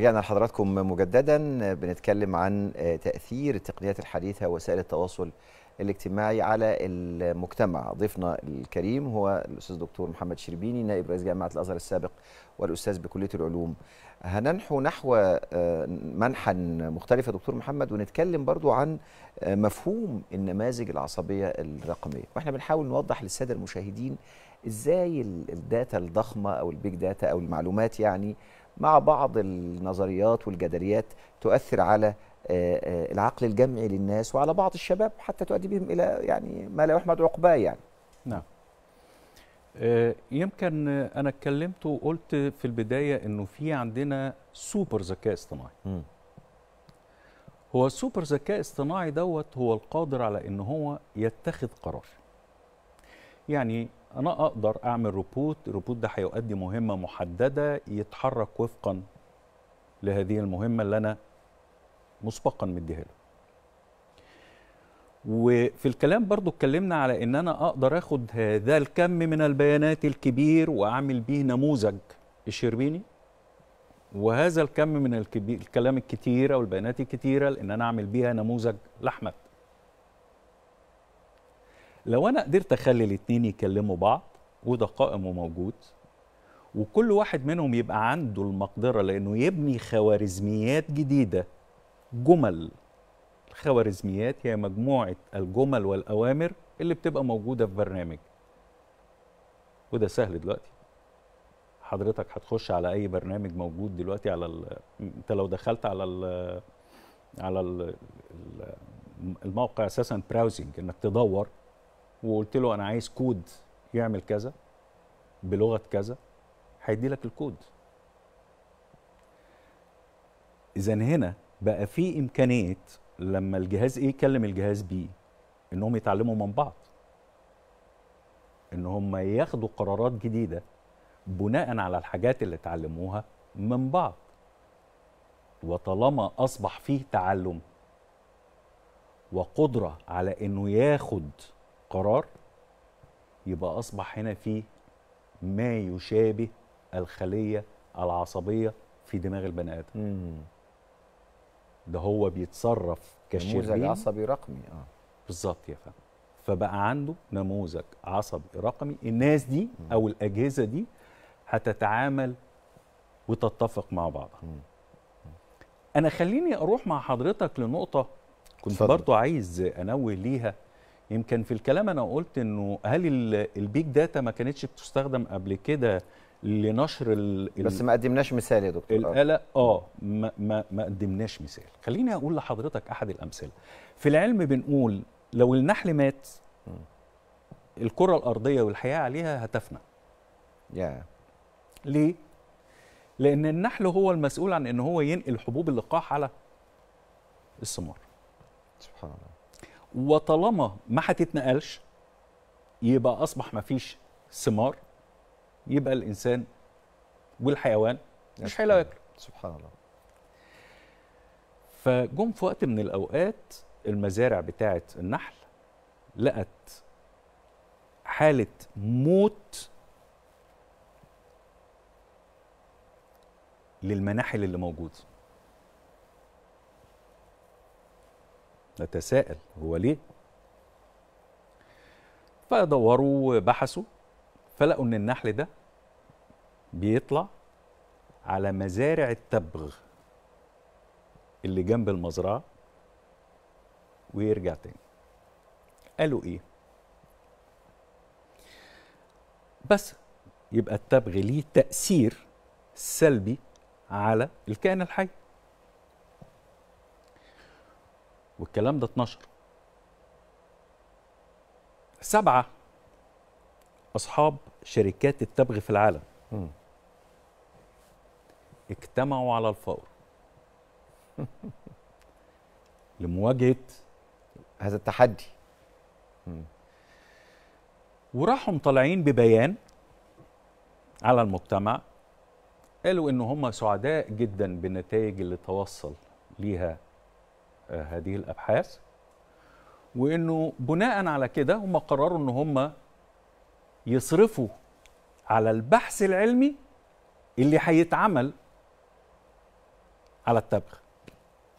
رجعنا لحضراتكم مجددا بنتكلم عن آه، تأثير التقنيات الحديثة وسائل التواصل الاجتماعي على المجتمع ضيفنا الكريم هو الأستاذ دكتور محمد شربيني نائب رئيس جامعة الأزهر السابق والأستاذ بكلية العلوم هننحو نحو آه، منحا مختلفة دكتور محمد ونتكلم برضو عن آه، مفهوم النماذج العصبية الرقمية واحنا بنحاول نوضح للسادة المشاهدين ازاي الداتا الضخمة أو البيج داتا أو المعلومات يعني مع بعض النظريات والجدليات تؤثر على آه، آه، العقل الجمعي للناس وعلى بعض الشباب حتى تؤدي بهم الى يعني ما لا يحمد عقباه يعني. نعم. آه، يمكن انا اتكلمت وقلت في البدايه انه في عندنا سوبر ذكاء اصطناعي. هو السوبر ذكاء اصطناعي دوت هو القادر على ان هو يتخذ قرار. يعني انا اقدر اعمل روبوت الروبوت ده هيؤدي مهمه محدده يتحرك وفقا لهذه المهمه اللي انا مسبقا مديها له وفي الكلام برضو اتكلمنا على ان انا اقدر اخد هذا الكم من البيانات الكبير واعمل بيه نموذج الشربيني وهذا الكم من الكلام الكتير او البيانات الكتيره لان انا اعمل بيها نموذج لاحمد لو انا قدرت اخلي الاثنين يكلموا بعض وده قائم وموجود وكل واحد منهم يبقى عنده المقدره لانه يبني خوارزميات جديده جمل الخوارزميات هي مجموعه الجمل والاوامر اللي بتبقى موجوده في برنامج وده سهل دلوقتي حضرتك هتخش على اي برنامج موجود دلوقتي على ال... انت لو دخلت على ال... على ال... الموقع اساسا براوزنج انك تدور وقلت له انا عايز كود يعمل كذا بلغه كذا هيدي لك الكود اذا هنا بقى في امكانيه لما الجهاز ايه يكلم الجهاز بي انهم يتعلموا من بعض ان هم ياخدوا قرارات جديده بناء على الحاجات اللي اتعلموها من بعض وطالما اصبح فيه تعلم وقدره على انه ياخد قرار يبقى أصبح هنا في ما يشابه الخلية العصبية في دماغ البني آدم ده هو بيتصرف كشرير نموذج عصبي رقمي اه بالظبط يا فندم فبقى عنده نموذج عصبي رقمي الناس دي مم. او الاجهزه دي هتتعامل وتتفق مع بعضها انا خليني اروح مع حضرتك لنقطه كنت برضو عايز انوه ليها يمكن في الكلام انا قلت انه هل البيج داتا ما كانتش بتستخدم قبل كده لنشر ال بس ما قدمناش مثال يا دكتور آه. الآلة اه ما, ما, ما قدمناش مثال خليني اقول لحضرتك احد الامثله في العلم بنقول لو النحل مات الكره الارضيه والحياه عليها هتفنى yeah. ليه لان النحل هو المسؤول عن ان هو ينقل حبوب اللقاح على الثمار سبحان الله وطالما ما هتتنقلش يبقى اصبح ما فيش ثمار يبقى الانسان والحيوان مش هيلاقوا ياكلوا سبحان الله فجم في وقت من الاوقات المزارع بتاعه النحل لقت حاله موت للمناحل اللي موجوده نتساءل هو ليه؟ فدوروا وبحثوا فلقوا ان النحل ده بيطلع على مزارع التبغ اللي جنب المزرعه ويرجع تاني قالوا ايه بس يبقى التبغ ليه تاثير سلبي على الكائن الحي والكلام ده اتنشر سبعة أصحاب شركات التبغ في العالم م. اجتمعوا على الفور لمواجهة هذا التحدي م. وراحوا مطلعين ببيان على المجتمع قالوا ان هم سعداء جدا بالنتائج اللي توصل ليها هذه الابحاث وانه بناء على كده هم قرروا ان هم يصرفوا على البحث العلمي اللي هيتعمل على التبغ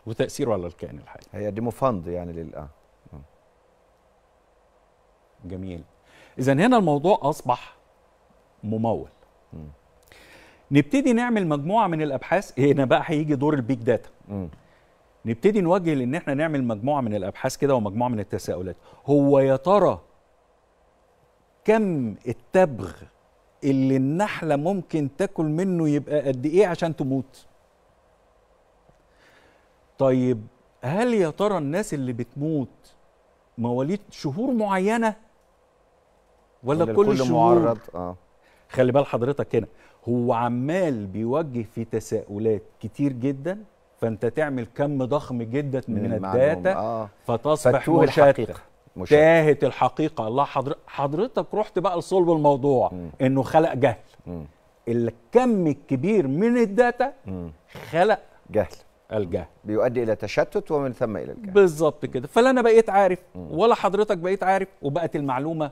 وتاثيره على الكائن الحي هيقدموا فند يعني للآن آه. جميل اذا هنا الموضوع اصبح ممول م. نبتدي نعمل مجموعه من الابحاث هنا بقى هيجي دور البيج داتا م. نبتدي نوجه لان احنا نعمل مجموعه من الابحاث كده ومجموعه من التساؤلات هو يا ترى كم التبغ اللي النحله ممكن تاكل منه يبقى قد ايه عشان تموت طيب هل يا ترى الناس اللي بتموت مواليد شهور معينه ولا, ولا كل, كل شهور معرض اه خلي بال حضرتك هنا هو عمال بيوجه في تساؤلات كتير جدا فانت تعمل كم ضخم جدا من, من الداتا آه. فتصبح مشتت تاهت الحقيقة الله حضر... حضرتك رحت بقى لصلب الموضوع مم. انه خلق جهل مم. الكم الكبير من الداتا خلق جهل الجهل بيؤدي الى تشتت ومن ثم الى الجهل بالظبط كده فلا انا بقيت عارف مم. ولا حضرتك بقيت عارف وبقت المعلومه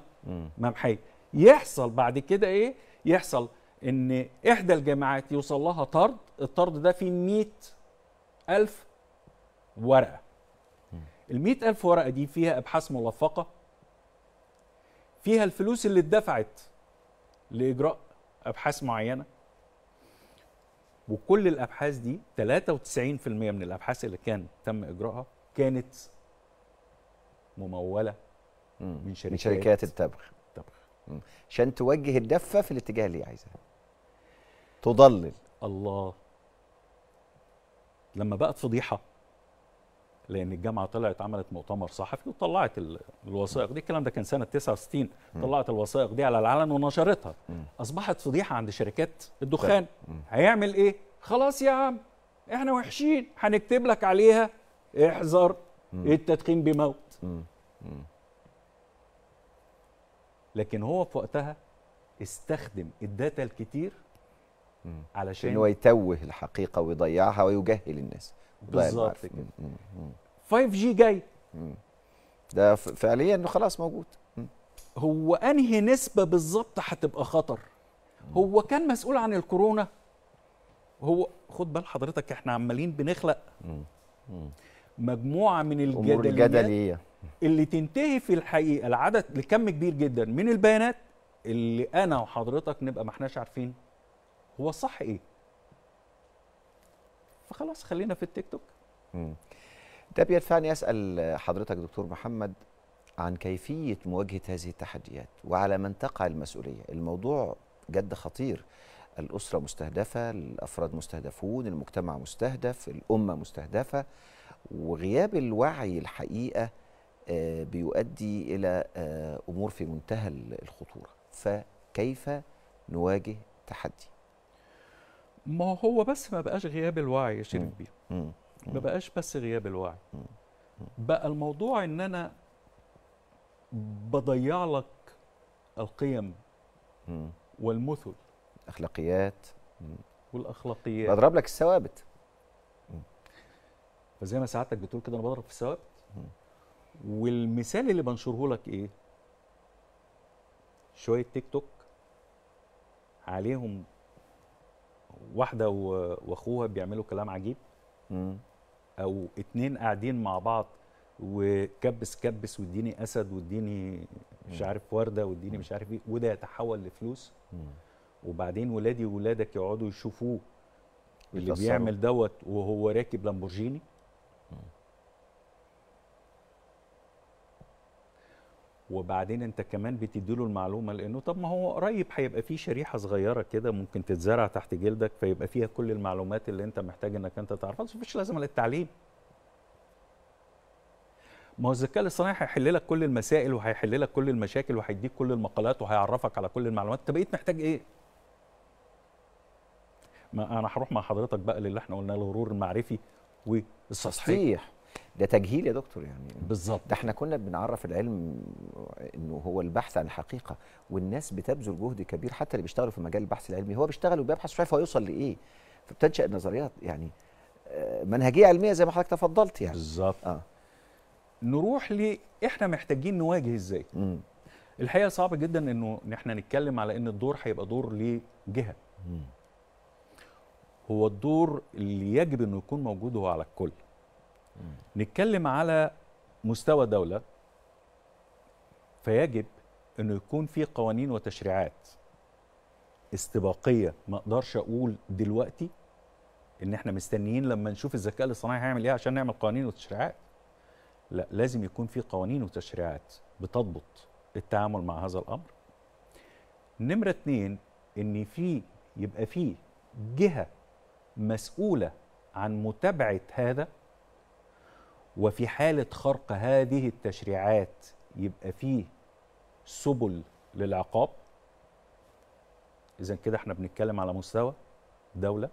ممحيه يحصل بعد كده ايه يحصل ان احدى الجامعات يوصل لها طرد الطرد ده فيه 100 ألف ورقة المئة ألف ورقة دي فيها أبحاث ملفقة فيها الفلوس اللي اتدفعت لإجراء أبحاث معينة وكل الأبحاث دي 93% من الأبحاث اللي كان تم إجراءها كانت ممولة من شركات, من شركات التبغ عشان توجه الدفة في الاتجاه اللي عايزها تضلل الله لما بقت فضيحه لان الجامعه طلعت عملت مؤتمر صحفي وطلعت الوثائق دي الكلام ده كان سنه 69 طلعت الوثائق دي على العلن ونشرتها اصبحت فضيحه عند شركات طيب. الدخان هيعمل ايه خلاص يا عم احنا وحشين هنكتب لك عليها احذر إيه التدخين بموت لكن هو في وقتها استخدم الداتا الكتير علشان هو يتوه الحقيقه ويضيعها ويجهل الناس بالظبط كده 5 جي جاي ده فعليا انه خلاص موجود هو انهي نسبه بالظبط هتبقى خطر هو كان مسؤول عن الكورونا هو خد بال حضرتك احنا عمالين بنخلق مجموعه من الجدليات الجدليه اللي تنتهي في الحقيقه العدد لكم كبير جدا من البيانات اللي انا وحضرتك نبقى ما احناش عارفين هو صح ايه فخلاص خلينا في التيك توك امم ده طيب بيدفعني اسال حضرتك دكتور محمد عن كيفيه مواجهه هذه التحديات وعلى من تقع المسؤوليه الموضوع جد خطير الاسره مستهدفه الافراد مستهدفون المجتمع مستهدف الامه مستهدفه وغياب الوعي الحقيقه آه، بيؤدي الى آه، امور في منتهى الخطوره فكيف نواجه تحدي ما هو بس ما بقاش غياب الوعي يا شريف بيه ما بقاش بس غياب الوعي بقى الموضوع ان انا بضيع لك القيم والمثل الاخلاقيات والاخلاقيات بضرب لك الثوابت فزي ما سعادتك بتقول كده انا بضرب في الثوابت والمثال اللي بنشره لك ايه شويه تيك توك عليهم واحده واخوها بيعملوا كلام عجيب مم. او اتنين قاعدين مع بعض وكبس كبس واديني اسد واديني مش عارف ورده واديني مش عارف ايه وده يتحول لفلوس مم. وبعدين ولادي وولادك يقعدوا يشوفوه اللي بيعمل دوت وهو راكب لامبورجيني وبعدين انت كمان بتدي له المعلومه لانه طب ما هو قريب هيبقى فيه شريحه صغيره كده ممكن تتزرع تحت جلدك فيبقى فيها كل المعلومات اللي انت محتاج انك انت تعرفها بس مفيش لازمه للتعليم ما هو الذكاء الاصطناعي هيحل لك كل المسائل وهيحل لك كل المشاكل وهيديك كل المقالات وهيعرفك على كل المعلومات انت بقيت محتاج ايه ما انا هروح مع حضرتك بقى للي احنا قلناه الغرور المعرفي والتصحيح ده تجهيل يا دكتور يعني بالظبط ده احنا كنا بنعرف العلم انه هو البحث عن الحقيقه والناس بتبذل جهد كبير حتى اللي بيشتغلوا في مجال البحث العلمي هو بيشتغل وبيبحث شايف هو يوصل لايه فبتنشا نظريات يعني آه، منهجيه علميه زي ما حضرتك تفضلت يعني بالظبط آه. نروح ل احنا محتاجين نواجه ازاي م. الحقيقه صعب جدا انه احنا نتكلم على ان الدور هيبقى دور لجهه هو الدور اللي يجب انه يكون موجود هو على الكل نتكلم على مستوى دولة فيجب انه يكون في قوانين وتشريعات استباقيه ما اقدرش اقول دلوقتي ان احنا مستنيين لما نشوف الذكاء الاصطناعي هيعمل ايه عشان نعمل قوانين وتشريعات لا لازم يكون في قوانين وتشريعات بتضبط التعامل مع هذا الامر نمره اتنين ان في يبقى في جهه مسؤوله عن متابعه هذا وفي حالة خرق هذه التشريعات يبقى فيه سبل للعقاب إذا كده احنا بنتكلم على مستوى دولة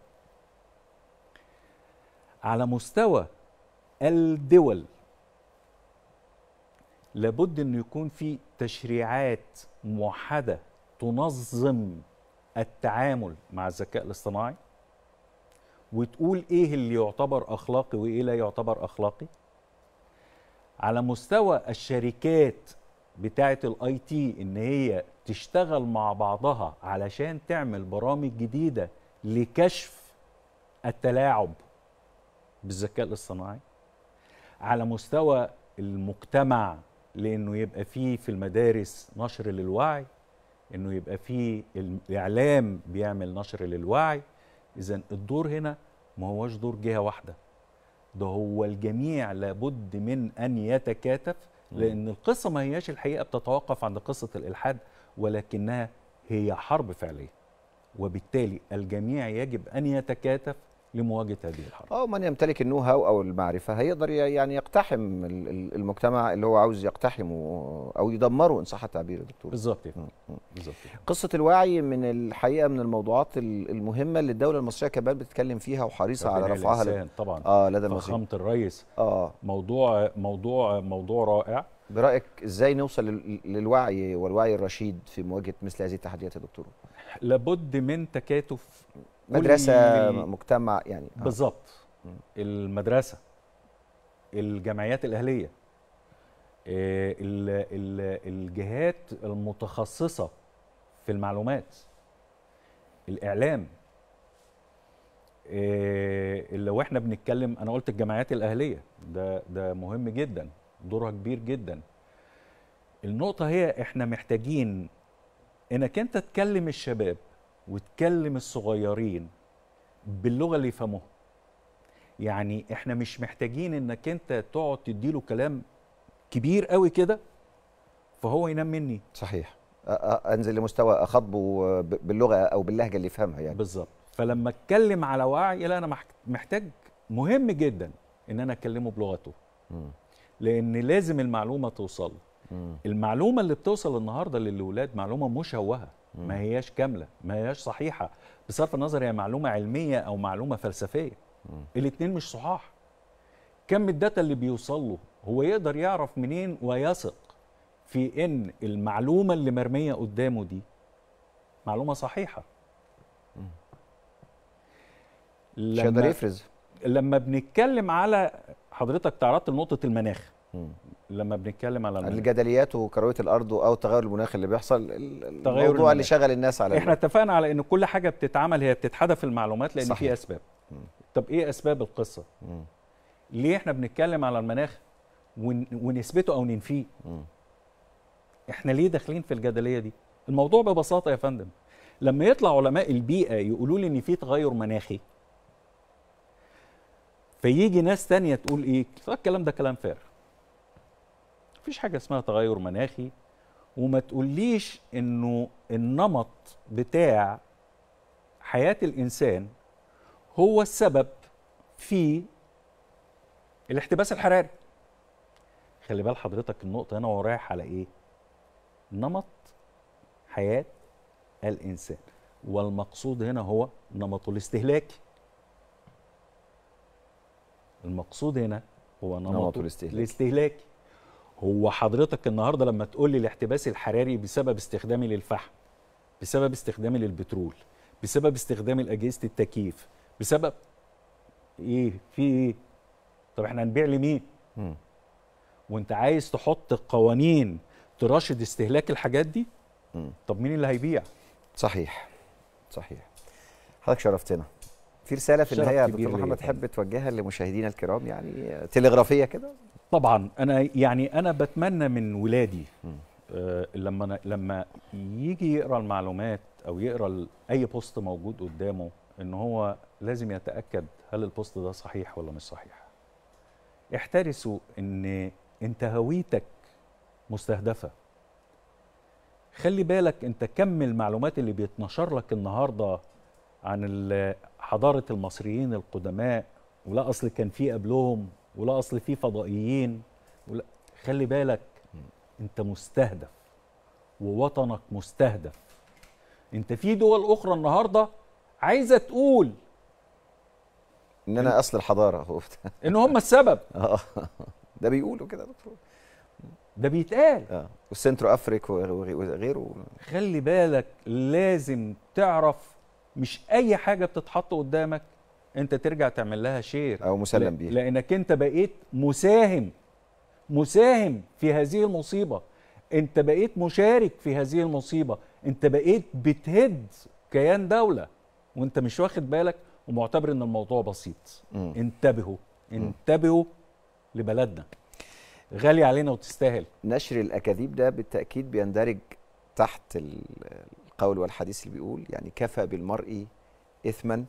على مستوى الدول لابد أن يكون في تشريعات موحدة تنظم التعامل مع الذكاء الاصطناعي وتقول ايه اللي يعتبر اخلاقي وايه لا يعتبر اخلاقي على مستوى الشركات بتاعه الاي تي ان هي تشتغل مع بعضها علشان تعمل برامج جديده لكشف التلاعب بالذكاء الاصطناعي على مستوى المجتمع لانه يبقى فيه في المدارس نشر للوعي انه يبقى فيه الاعلام بيعمل نشر للوعي اذا الدور هنا ما هوش دور جهه واحده ده هو الجميع لابد من أن يتكاتف لأن القصة ما هياش الحقيقة بتتوقف عند قصة الإلحاد ولكنها هي حرب فعلية وبالتالي الجميع يجب أن يتكاتف لمواجهه هذه الحرب اه من يمتلك النو هاو او المعرفه هيقدر يعني يقتحم المجتمع اللي هو عاوز يقتحمه او يدمره ان صح التعبير يا دكتور بالظبط بالظبط قصه الوعي من الحقيقه من الموضوعات المهمه اللي الدوله المصريه كمان بتتكلم فيها وحريصه على رفعها ل... طبعا اه لدى فخامه الرئيس اه موضوع موضوع موضوع رائع برايك ازاي نوصل للوعي والوعي الرشيد في مواجهه مثل هذه التحديات يا دكتور لابد من تكاتف مدرسه مجتمع يعني آه. بالظبط المدرسه الجمعيات الاهليه آه، الجهات المتخصصه في المعلومات الاعلام آه، اللي واحنا بنتكلم انا قلت الجمعيات الاهليه ده ده مهم جدا دورها كبير جدا النقطه هي احنا محتاجين انك انت تكلم الشباب وتكلم الصغيرين باللغه اللي يفهموها يعني احنا مش محتاجين انك انت تقعد تديله كلام كبير قوي كده فهو ينام مني صحيح انزل لمستوى اخاطبه باللغه او باللهجه اللي يفهمها يعني بالظبط فلما اتكلم على وعي لا انا محتاج مهم جدا ان انا اكلمه بلغته م. لان لازم المعلومه توصل م. المعلومه اللي بتوصل النهارده للاولاد معلومه مشوهه ما هياش كامله ما هياش صحيحه بصرف النظر هي معلومه علميه او معلومه فلسفيه الاثنين مش صحاح كم الداتا اللي بيوصل له هو يقدر يعرف منين ويثق في ان المعلومه اللي مرميه قدامه دي معلومه صحيحه مش هيقدر يفرز لما بنتكلم على حضرتك تعرضت لنقطه المناخ لما بنتكلم على الجدليات وكرويه الارض او التغير المناخي اللي بيحصل التغير الموضوع اللي شغل الناس على احنا اتفقنا على ان كل حاجه بتتعمل هي بتتحدى في المعلومات لان صحيح. في اسباب مم. طب ايه اسباب القصه مم. ليه احنا بنتكلم على المناخ ونثبته او ننفيه احنا ليه داخلين في الجدليه دي الموضوع ببساطه يا فندم لما يطلع علماء البيئه يقولوا لي ان في تغير مناخي فيجي ناس تانية تقول ايه الكلام ده كلام فارغ مفيش حاجه اسمها تغير مناخي وما تقوليش انه النمط بتاع حياه الانسان هو السبب في الاحتباس الحراري خلي بال حضرتك النقطه هنا ورايح على ايه نمط حياه الانسان والمقصود هنا هو نمطه الاستهلاكي المقصود هنا هو نمطه, نمطه الاستهلاكي, الاستهلاكي. هو حضرتك النهارده لما تقول لي الاحتباس الحراري بسبب استخدامي للفحم بسبب استخدامي للبترول بسبب استخدامي لاجهزه التكييف بسبب ايه في ايه طب احنا هنبيع لمين وانت عايز تحط قوانين تراشد استهلاك الحاجات دي م. طب مين اللي هيبيع صحيح صحيح حضرتك شرفتنا في رساله في النهايه يا دكتور محمد تحب توجهها لمشاهدينا الكرام يعني تلغرافيه كده طبعا انا يعني انا بتمنى من ولادي آه لما لما يجي يقرا المعلومات او يقرا اي بوست موجود قدامه ان هو لازم يتاكد هل البوست ده صحيح ولا مش صحيح احترسوا ان انت هويتك مستهدفه خلي بالك انت كم المعلومات اللي بيتنشر لك النهارده عن حضاره المصريين القدماء ولا اصل كان في قبلهم ولا اصل في فضائيين ولا خلي بالك انت مستهدف ووطنك مستهدف انت في دول اخرى النهارده عايزه تقول ان انا اصل الحضاره ان هم السبب اه ده بيقولوا كده دكتور ده بيتقال اه والسنترو افريك وغيره خلي بالك لازم تعرف مش اي حاجه بتتحط قدامك انت ترجع تعمل لها شير او مسلم بيها لانك انت بقيت مساهم مساهم في هذه المصيبه انت بقيت مشارك في هذه المصيبه انت بقيت بتهد كيان دوله وانت مش واخد بالك ومعتبر ان الموضوع بسيط م. انتبهوا انتبهوا م. لبلدنا غالي علينا وتستاهل نشر الاكاذيب ده بالتاكيد بيندرج تحت القول والحديث اللي بيقول يعني كفى بالمرء اثما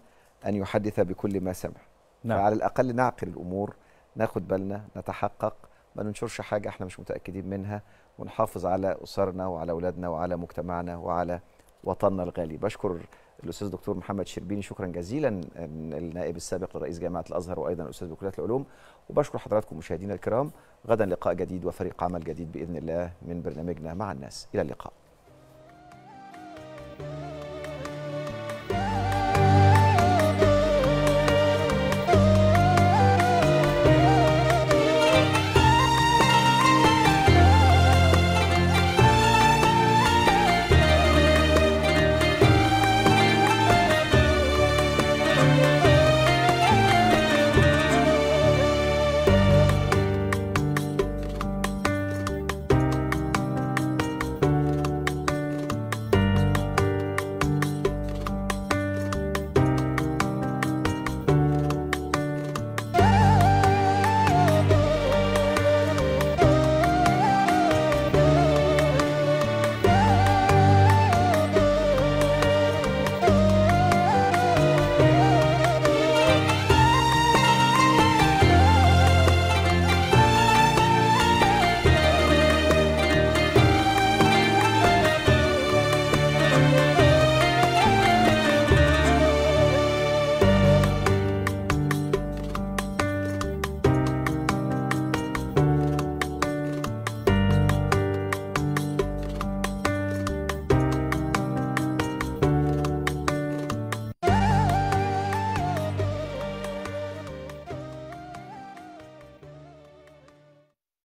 أن يحدث بكل ما سمع نعم. فعلى الأقل نعقل الأمور ناخد بالنا نتحقق ما ننشرش حاجة احنا مش متأكدين منها ونحافظ على أسرنا وعلى أولادنا وعلى مجتمعنا وعلى وطننا الغالي بشكر الاستاذ دكتور محمد شربيني شكرا جزيلا النائب السابق لرئيس جامعه الازهر وايضا الأستاذ بكليه العلوم وبشكر حضراتكم مشاهدينا الكرام غدا لقاء جديد وفريق عمل جديد باذن الله من برنامجنا مع الناس الى اللقاء